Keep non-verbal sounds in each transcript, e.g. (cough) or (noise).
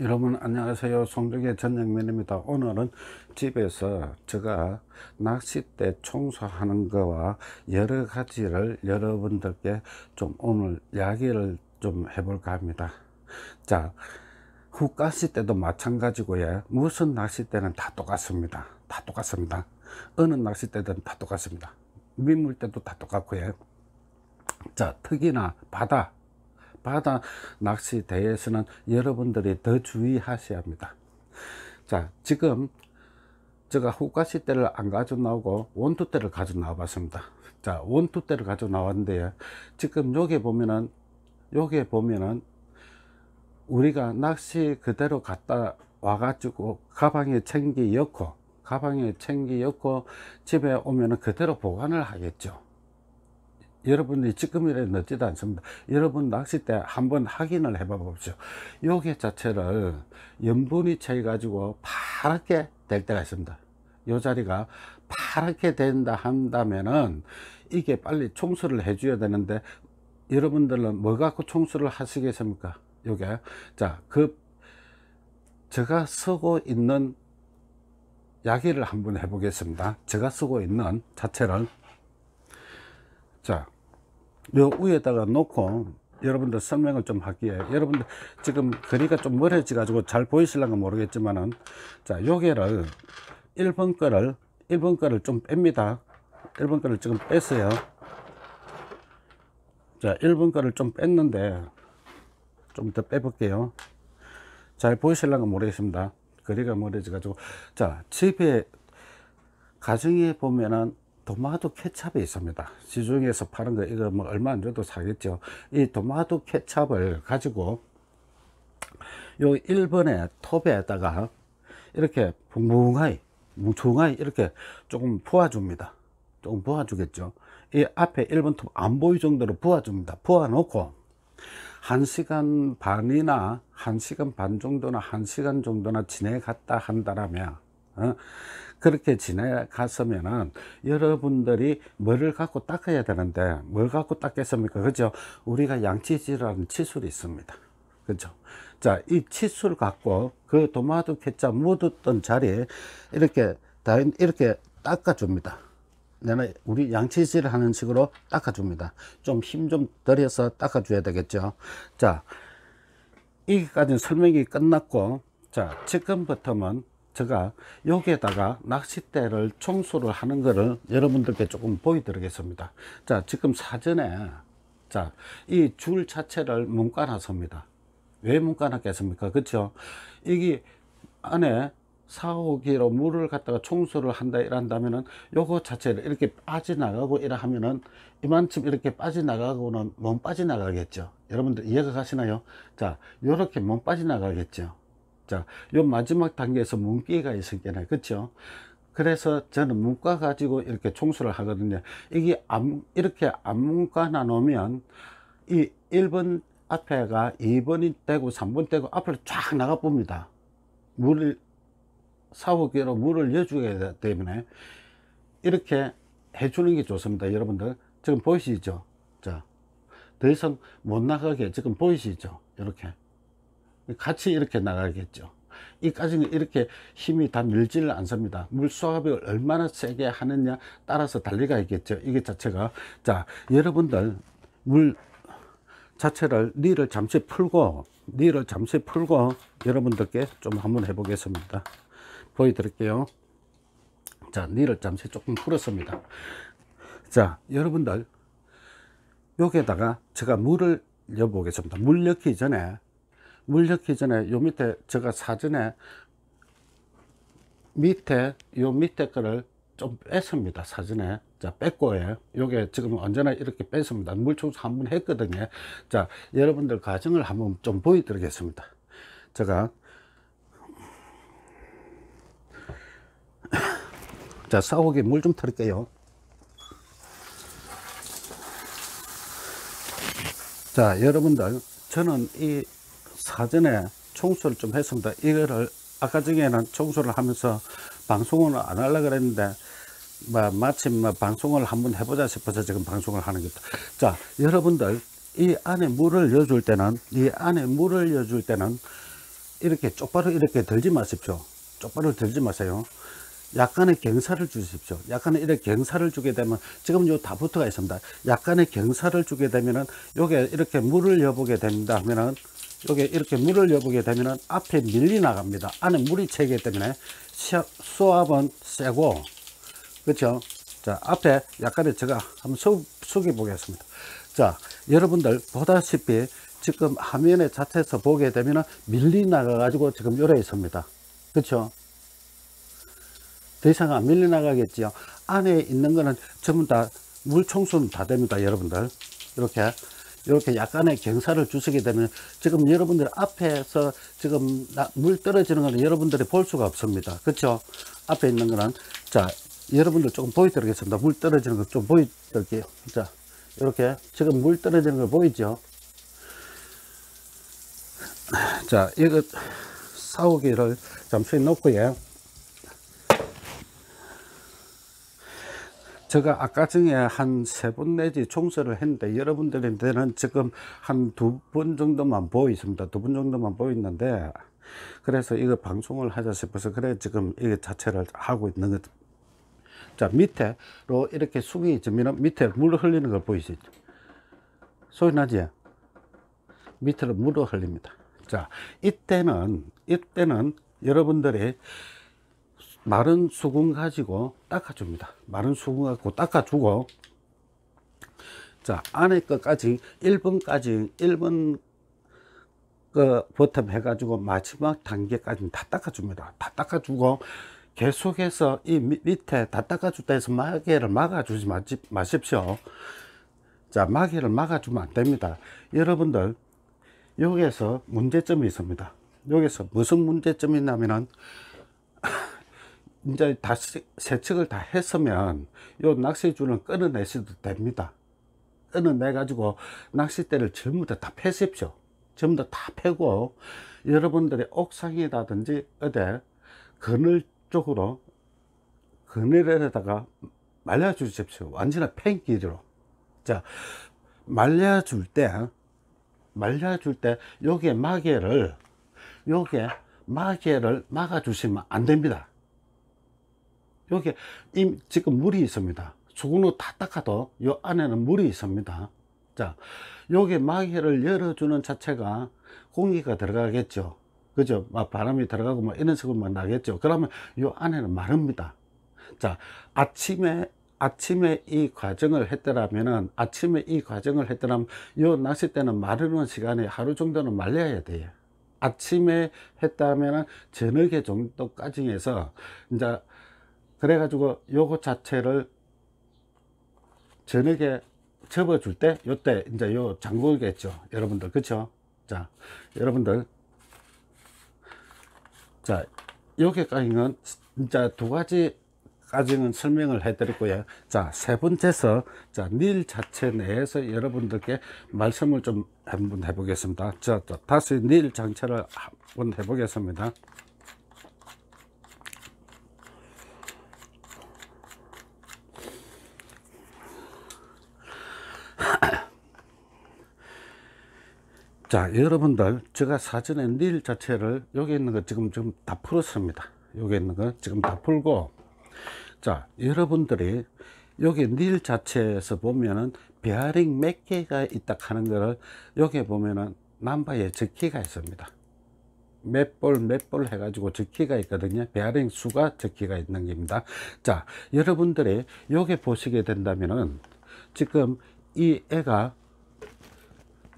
여러분 안녕하세요 송정의 전영민입니다 오늘은 집에서 제가 낚싯대 청소하는 거와 여러 가지를 여러분들께 좀 오늘 이야기를 좀 해볼까 합니다 자 훅가시대도 마찬가지고요 무슨 낚싯대는 다 똑같습니다 다 똑같습니다 어느 낚싯대든 다 똑같습니다 민물대도 다 똑같고요 자 특이나 바다 바다 낚시 대회에서는 여러분들이 더 주의하셔야 합니다. 자, 지금 제가 호가시 때를 안 가져 나오고 원투 때를 가져 나와 봤습니다. 자, 원투 때를 가져 나왔는데요. 지금 여기 보면은 여기 보면은 우리가 낚시 그대로 갔다 와가지고 가방에 챙기 였고 가방에 챙기 였고 집에 오면은 그대로 보관을 하겠죠. 여러분이 지금이라도 늦지도 않습니다. 여러분 낚싯때 한번 확인을 해 봐 봅시오. 요게 자체를 염분이 차이 가지고 파랗게 될 때가 있습니다. 요 자리가 파랗게 된다 한다면은 이게 빨리 청소를 해줘야 되는데 여러분들은 뭐 갖고 청소를 하시겠습니까? 요게 자그 제가 쓰고 있는 약기를 한번 해보겠습니다. 제가 쓰고 있는 자체를 자, 요 위에다가 놓고 여러분들 설명을 좀 할게요. 여러분들 지금 거리가 좀 멀어지 가지고 잘 보이실랑가 모르겠지만은 자, 요게를 1번 거를 1번 거를 좀 뺍니다. 1번 거를 지금 뺐어요. 자, 1번 거를 좀 뺐는데 좀 더 빼볼게요. 잘 보이실랑가 모르겠습니다. 거리가 멀어지 가지고 자, 집에 가정에 보면은 도마도 케찹이 있습니다 시중에서 파는 거 이거 뭐 얼마 안 줘도 사겠죠 이 도마도 케찹을 가지고 요 1번에 톱에다가 이렇게 붕붕하이 뭉퉁하이 이렇게 조금 부어줍니다 조금 부어주겠죠 이 앞에 1번 톱 안 보일 정도로 부어줍니다 부어 놓고 1시간 반이나 1시간 반 정도나 1시간 정도나 지내갔다 한다라면 어? 그렇게 지나갔으면은 여러분들이 뭐를 갖고 닦아야 되는데 뭘 갖고 닦겠습니까? 그죠? 우리가 양치질이는 치술이 있습니다. 그죠? 자, 이 칫솔 갖고 그 도마도 케첩 묻었던 자리에 이렇게 다 이렇게 닦아줍니다. 내가 우리 양치질 하는 식으로 닦아줍니다. 좀 힘 좀 들여서 닦아줘야 되겠죠. 자, 여기까지 설명이 끝났고, 자, 지금부터는 제가 여기에다가 낚싯대를 청소를 하는 것을 여러분들께 조금 보여드리겠습니다 자 지금 사전에 자이 줄 자체를 문과놨습니다 왜 문과놨겠습니까 그쵸 이게 안에 4, 5기로 물을 갖다가 청소를 한다 이란다면은 요거 자체를 이렇게 빠져나가고 이라 하면은 이만큼 이렇게 빠져나가고는 몸 빠져나가겠죠 여러분들 이해가 가시나요 자 요렇게 몸 빠져나가겠죠 자, 요 마지막 단계에서 문기가 있었잖아요. 그렇죠? 그래서 저는 문과 가지고 이렇게 총수를 하거든요. 이게 암, 이렇게 암문과 나누면 이 1번 앞에가 2번이 되고 3번 되고 앞으로 쫙 나가 봅니다. 물을 사후기로 물을 여주게 되기 때문에 이렇게 해주는 게 좋습니다. 여러분들 지금 보이시죠? 자, 더 이상 못 나가게 지금 보이시죠? 이렇게. 같이 이렇게 나가겠죠 이까지는 이렇게 힘이 다 밀지를 않습니다 물수압이 얼마나 세게 하느냐 따라서 달리가 있겠죠 이게 자체가 자 여러분들 물 자체를 니를 잠시 풀고 니를 잠시 풀고 여러분들께 좀 한번 해 보겠습니다 보여 드릴게요 자 니를 잠시 조금 풀었습니다 자 여러분들 여기에다가 제가 물을 여 보겠습니다 물 넣기 전에 물 넣기 전에 요 밑에 제가 사전에 밑에 요 밑에 거를 좀 뺐습니다 사전에 자 뺐고요 요게 지금 언제나 이렇게 뺐습니다 물청소 한번 했거든요 자 여러분들 과정을 한번 좀 보여드리겠습니다 제가 (coughs) 자 싸우기 물 좀 털을게요 자 여러분들 저는 이 사전에 청소를 좀 했습니다. 이거를 아까 전에는 청소를 하면서 방송을 안 하려고 그랬는데 마침 뭐 방송을 한번 해보자 싶어서 지금 방송을 하는 것도 자 여러분들 이 안에 물을 넣어줄 때는 이 안에 물을 넣어줄 때는 이렇게 쪽바로 이렇게 들지 마십시오. 쪽바로 들지 마세요. 약간의 경사를 주십시오. 약간의 이렇게 경사를 주게 되면 지금 요 다부터가 있습니다. 약간의 경사를 주게 되면은 요게 이렇게 물을 여보게 됩니다. 하면은 여기 이렇게 물을 여보게 되면 앞에 밀리 나갑니다. 안에 물이 채기 때문에 수압은 세고 그렇죠? 자 앞에 약간의 제가 한번 숙여 보겠습니다. 자 여러분들 보다시피 지금 화면에 자체에서 보게 되면 밀리 나가 가지고 지금 요래 있습니다. 그렇죠? 더 이상 안밀리 나가겠지요. 안에 있는 거는 전부 다 물 청소는 다 됩니다. 여러분들 이렇게 이렇게 약간의 경사를 주시게 되면 지금 여러분들 앞에서 지금 물 떨어지는 것걸 여러분들이 볼 수가 없습니다. 그렇 앞에 있는 거는 자 여러분들 조금 보여드리겠습니다. 물 떨어지는 거 좀 보여드릴게요. 자 이렇게 지금 물 떨어지는 걸 보이죠? 자 이거 사오기를 잠시 놓고요. 제가 아까 중에한 세 번 내지 총선을 했는데 여러분들한테는 지금 한 두 번 정도만 보이십니다두 번 정도만 보이는데 그래서 이거 방송을 하자 싶어서 그래 지금 이게 자체를 하고 있는 것. 자 밑에로 이렇게 숙이 있으면 밑에 물 흘리는 걸 보이시죠? 소리 나지? 밑으로 물을 흘립니다. 자 이때는 이때는 여러분들이 마른 수건 가지고 닦아줍니다 마른 수건 갖고 닦아주고 자 안에 끝까지 1번까지 1번 그 버텀 해가지고 마지막 단계까지 다 닦아줍니다 다 닦아주고 계속해서 이 밑에 다 닦아주다 해서 마개를 막아주지 마십시오자 마개를 막아주면 안됩니다 여러분들 여기에서 문제점이 있습니다 여기서 무슨 문제점이 냐면은 이제 다 세척을 다 했으면 요 낚싯줄은 끊어내셔도 됩니다. 끊어내가지고 낚싯대를 전부 다, 패십시오. 전부 다 패고 여러분들의 옥상이라든지 어디 그늘 쪽으로 그늘에다가 말려주십시오. 완전히 팬 길이로. 자, 말려줄 때, 말려줄 때 여기에 마개를, 여기에 마개를 막아주시면 안 됩니다. 여기 지금 물이 있습니다. 수건으로 다 닦아도 이 안에는 물이 있습니다. 자, 여기 마개를 열어주는 자체가 공기가 들어가겠죠. 그죠? 막 바람이 들어가고 막 뭐 이런 식으로 나겠죠. 그러면 이 안에는 마릅니다. 자, 아침에 아침에 이 과정을 했더라면은 아침에 이 과정을 했더라면 요 낚시 때는 마르는 시간에 하루 정도는 말려야 돼요. 아침에 했다면은 저녁에 정도까지 해서 이제 그래가지고 요거 자체를 저녁에 접어줄 때, 요때 이제 요 잠글겠죠. 여러분들, 그쵸? 자, 여러분들. 자, 여기까지는 진짜 두 가지까지는 설명을 해드렸고요. 자, 세 번째서, 자, 닐 자체 내에서 여러분들께 말씀을 좀 한번 해보겠습니다. 자, 다시 닐장체를 한번 해보겠습니다. 자 여러분들 제가 사전에 닐 자체를 여기 있는 거 지금 지금 다 풀었습니다 여기 있는 거 지금 다 풀고 자 여러분들이 여기 닐 자체에서 보면은 베어링 몇 개가 있다 하는 거를 여기 보면은 남바에 적기가 있습니다 몇볼몇 볼 해가지고 적기가 있거든요 베어링 수가 적기가 있는 겁니다 자 여러분들이 여기 보시게 된다면은 지금 이 애가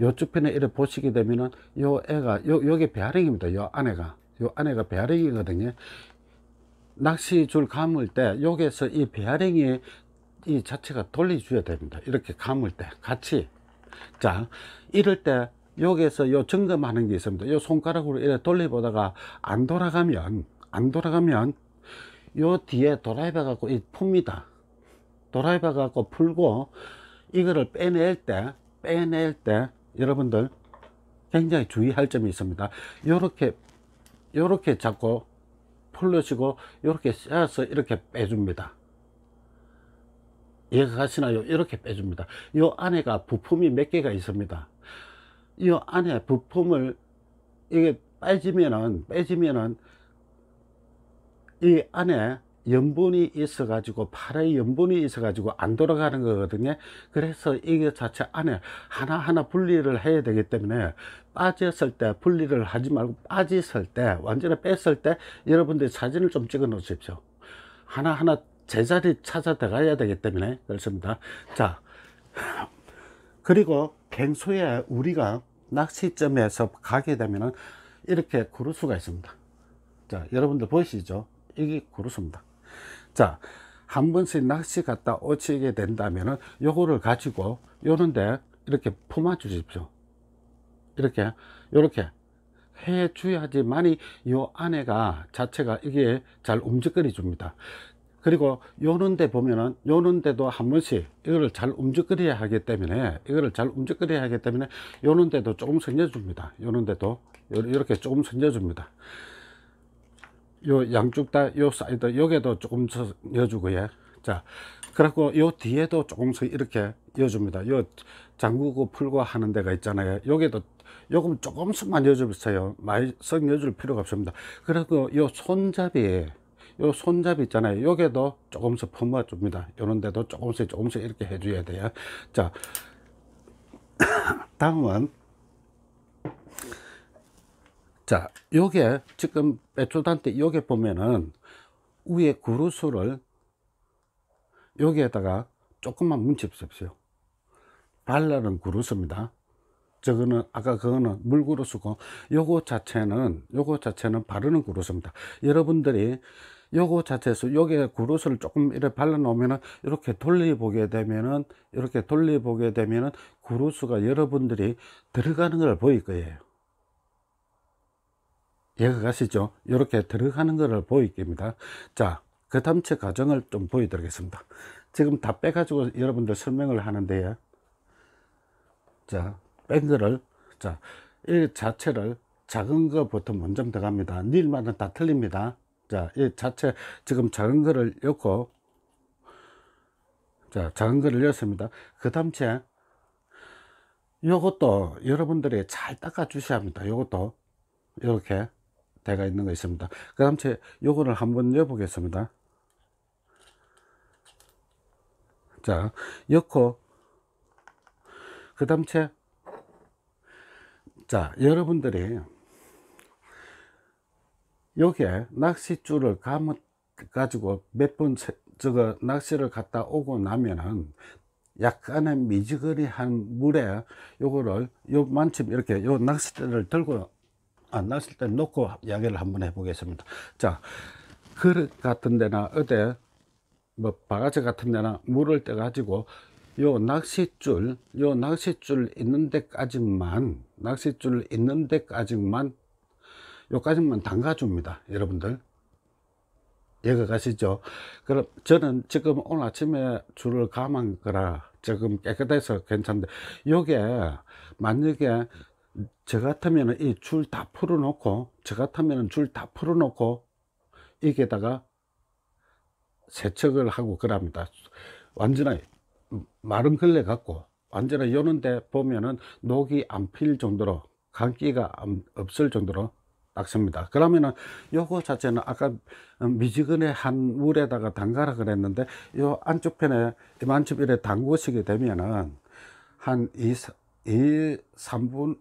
요쪽 편에 이렇게 보시게 되면은 요 애가 요 요게 배아령입니다. 요아내가요아내가 배아령이거든요. 낚시줄 감을 때 여기에서 이 배아령이 이 자체가 돌려줘야 됩니다. 이렇게 감을 때 같이 자 이럴 때 여기에서 요 점검하는 게 있습니다. 요 손가락으로 이렇게 돌려보다가 안 돌아가면 안 돌아가면 요 뒤에 도라이바 갖고 이 풉니다. 도라이바 갖고 풀고 이거를 빼낼 때 빼낼 때 여러분들 굉장히 주의할 점이 있습니다 이렇게 이렇게 잡고 풀러시고 이렇게 쏴서 이렇게 빼줍니다 이해가 가시나요? 이렇게 빼줍니다 이 안에가 부품이 몇 개가 있습니다 이 안에 부품을 이게 빼지면은 빼지면은 이 안에 염분이 있어 가지고 팔라에 염분이 있어 가지고 안 돌아가는 거거든요 그래서 이게 자체 안에 하나하나 분리를 해야 되기 때문에 빠졌을 때 분리를 하지 말고 빠졌을 때 완전히 뺐을 때 여러분들이 사진을 좀 찍어 놓으십시오 하나하나 제자리 찾아 들어가야 되기 때문에 그렇습니다 자 그리고 갱소에 우리가 낚시점에서 가게 되면은 이렇게 구를 수가 있습니다 자 여러분들 보이시죠 이게 구르수입니다 자, 한 번씩 낚시 갔다 오치게 된다면은 요거를 가지고 요런데 이렇게 품어 주십시오. 이렇게, 요렇게 해 줘야지만이 요 안에가 자체가 이게 잘 움직거리 줍니다. 그리고 요런데 보면은 요런데도 한 번씩 이거를 잘 움직거려야 하기 때문에 이거를 잘 움직거려야 하기 때문에 요런데도 조금 선겨줍니다 요런데도 이렇게 조금 선겨줍니다 요 양쪽 다 요 사이드 여기도 조금 더 넣어주고 요자 그래갖고 요 뒤에도 조금씩 이렇게 넣어줍니다 요장구고 풀고 하는 데가 있잖아요 여기도 요금 조금씩만 넣어주세요 많이 썩 넣어줄 필요가 없습니다 그래갖고 요 손잡이 요 손잡이 있잖아요 요게도 조금씩 품어 줍니다 요런 데도 조금씩 조금씩 이렇게 해줘야 돼요 자 (coughs) 다음은 자, 요게 지금 베초단테 요게 보면은 위에 구루수를 여기에다가 조금만 문집십시오 발라는 구루수입니다. 저거는 아까 그거는 물구루수고 요거 자체는 요거 자체는 바르는 구루수입니다. 여러분들이 요거 자체에서 요게 구루수를 조금 이렇게 발라 놓으면은 이렇게 돌리 보게 되면은 이렇게 돌리 보게 되면은 구루수가 여러분들이 들어가는 걸 보일 거예요. 예가시죠 이렇게 들어가는 것을 보이게입니다 자그 다음 제 과정을 좀 보여드리겠습니다 지금 다 빼 가지고 여러분들 설명을 하는데요 자뺀 거를 자이 자체를 작은 것부터 먼저 들어갑니다 닐마다 다 틀립니다 자이 자체 지금 작은 거를 넣고 자 작은 거를 넣습니다그 다음 채 요것도 여러분들이 잘 닦아 주셔야 합니다 요것도 이렇게 되가 있는 거 있습니다 그 다음 제 요거를 한번 여 보겠습니다 자 엮고 그 다음 채자 여러분들이 여기에 낚싯줄을 감아 가지고 몇 번 저거 낚시를 갔다 오고 나면은 약간의 미지근한 물에 요거를 요 만침 이렇게 요 낚싯대를 들고 안 났을 때 놓고 이야기를 한번 해보겠습니다. 자, 그릇 같은 데나 어때 뭐 바가지 같은 데나 물을 때 가지고 요 낚싯줄 요 낚싯줄 있는 데까지만 낚싯줄 있는 데까지만 요까지만 담가 줍니다 여러분들 이해가 가시죠 그럼 저는 지금 오늘 아침에 줄을 감은 거라 지금 깨끗해서 괜찮은데 요게 만약에 저 같으면 이 줄 다 풀어놓고 저 같으면 줄 다 풀어놓고 여기에다가 세척을 하고 그럽니다 완전히 마른 걸레 갖고 완전히 여는데 보면은 녹이 안 필 정도로 감기가 없을 정도로 닦습니다 그러면은 요거 자체는 아까 미지근의 한 물에다가 담가라 그랬는데 요 안쪽 편에 이만큼 이래 담그시게 되면은 한 2, 2 3분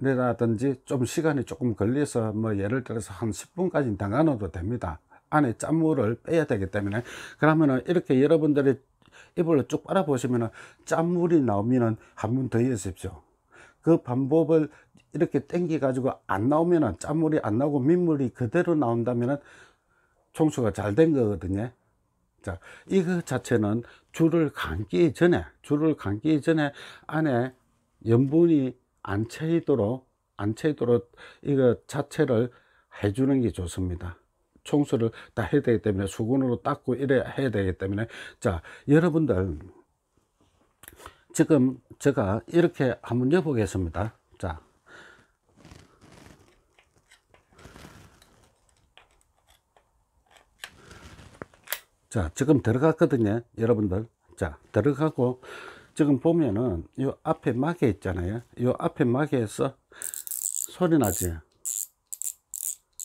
내 라든지 좀 시간이 조금 걸려서 뭐 예를 들어서 한 10분까지 담가놓도 됩니다 안에 짠물을 빼야 되기 때문에 그러면은 이렇게 여러분들이 이불로 쭉 빨아 보시면은 짠물이 나오면은 한 번 더여십시오그 방법을 이렇게 땡기 가지고 안 나오면은 짠물이 안 나오고 민물이 그대로 나온다면은 청소가 잘 된 거거든요 자 이거 자체는 줄을 감기 전에 줄을 감기 전에 안에 염분이 안 채이도록 안 채이도록 이거 자체를 해주는 게 좋습니다. 청소를 다 해야 되기 때문에 수건으로 닦고 이래 해야 되기 때문에 자 여러분들 지금 제가 이렇게 한번 여보겠습니다. 자. 자, 지금 들어갔거든요. 여러분들. 자, 들어가고 지금 보면은 이 앞에 마개 있잖아요 이 앞에 마개에서 소리 나지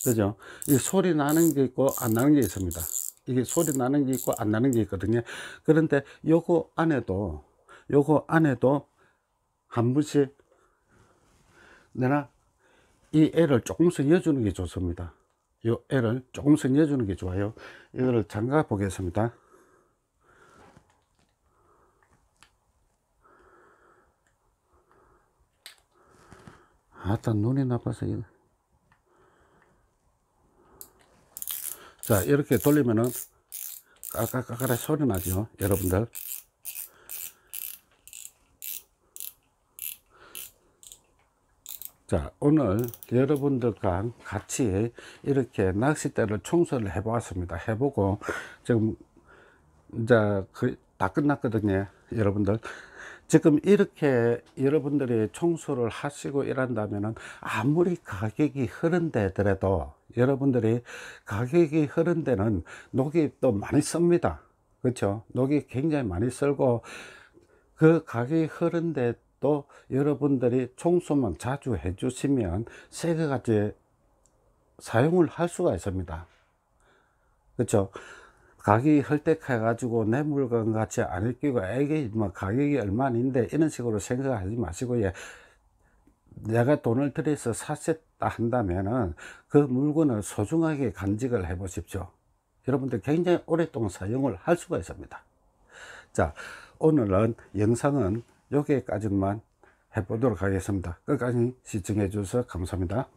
그죠 이 소리 나는 게 있고 안 나는 게 있습니다 이게 소리 나는 게 있고 안 나는 게 있거든요 그런데 요거 안에도 요거 안에도 한 번씩 내가 이 애를 조금씩 여주는 게 좋습니다 이 애를 조금씩 여주는 게 좋아요 이거를 잠가 보겠습니다 아따 눈이 나빠서 이거. 자 이렇게 돌리면은 까까까까라 소리 나죠 여러분들 자 오늘 여러분들과 같이 이렇게 낚싯대를 청소를 해 보았습니다 해보고 지금 이제 그다 끝났거든요 여러분들 지금 이렇게 여러분들이 청소를 하시고 일한다면 아무리 가격이 흐른 데더라도 여러분들이 가격이 흐른 데는 녹이 또 많이 씁니다 그렇죠 녹이 굉장히 많이 쓸고 그 가격이 흐른 데도 여러분들이 청소만 자주 해 주시면 새것같이 사용을 할 수가 있습니다 그렇죠 가격이 헐떡해가지고 내 물건 같이 안느기고 이게 뭐 가격이 얼마인데 이런 식으로 생각하지 마시고 예. 내가 돈을 들여서 샀었다 한다면은 그 물건을 소중하게 간직을 해 보십시오 여러분들 굉장히 오랫동안 사용을 할 수가 있습니다 자 오늘은 영상은 여기까지만 해보도록 하겠습니다 끝까지 시청해 주셔서 감사합니다